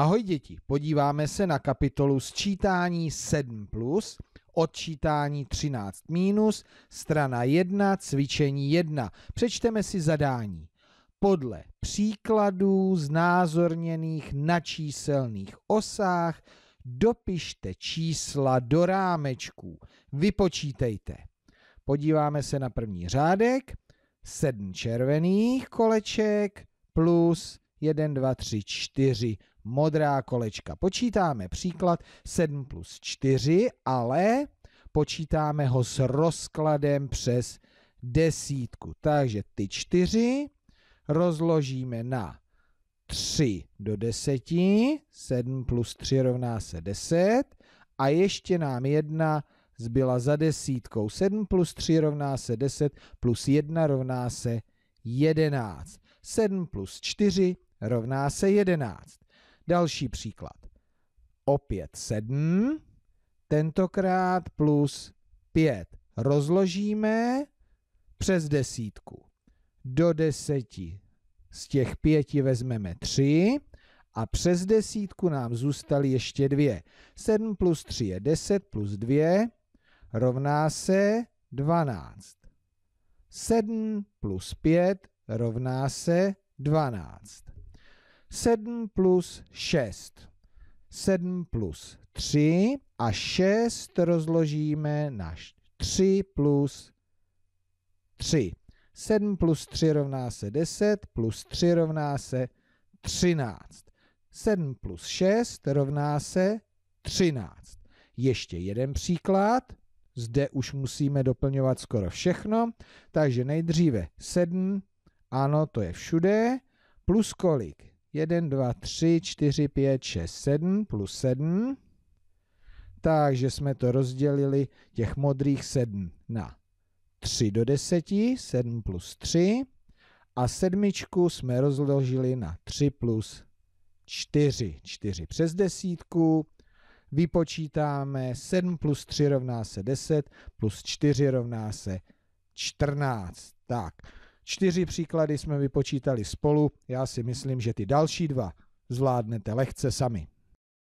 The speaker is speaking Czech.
Ahoj děti, podíváme se na kapitolu sčítání 7+, plus, odčítání 13-, minus, strana 1, cvičení 1. Přečteme si zadání. Podle příkladů znázorněných na číselných osách dopište čísla do rámečků. Vypočítejte. Podíváme se na první řádek. 7 červených koleček plus 1, 2, 3, 4 modrá kolečka. Počítáme příklad 7 plus 4, ale počítáme ho s rozkladem přes desítku. Takže ty 4 rozložíme na 3 do 10, 7 plus 3 rovná se 10 a ještě nám jedna zbyla za desítkou. 7 plus 3 rovná se 10 plus 1 rovná se 11. 7 plus 4 rovná se 11. Další příklad. Opět 7, tentokrát plus 5. Rozložíme přes desítku. Do deseti z těch pěti vezmeme 3 a přes desítku nám zůstaly ještě dvě. 7 plus 3 je 10 plus 2 rovná se 12. 7 plus 5 rovná se 12. 7 plus 6. 7 plus 3 a 6 rozložíme na 3 plus 3. 7 plus 3 rovná se 10, plus 3 rovná se 13. 7 plus 6 rovná se 13. Ještě jeden příklad. Zde už musíme doplňovat skoro všechno. Takže nejdříve 7, ano, to je všude. Plus kolik? 1, 2, 3, 4, 5, 6, 7 plus 7. Takže jsme to rozdělili těch modrých 7 na 3 do 10, 7 plus 3. A sedmičku jsme rozložili na 3 plus 4, 4 přes desítku. Vypočítáme 7 plus 3 rovná se 10, plus 4 rovná se 14. Tak, Čtyři příklady jsme vypočítali spolu, já si myslím, že ty další dva zvládnete lehce sami.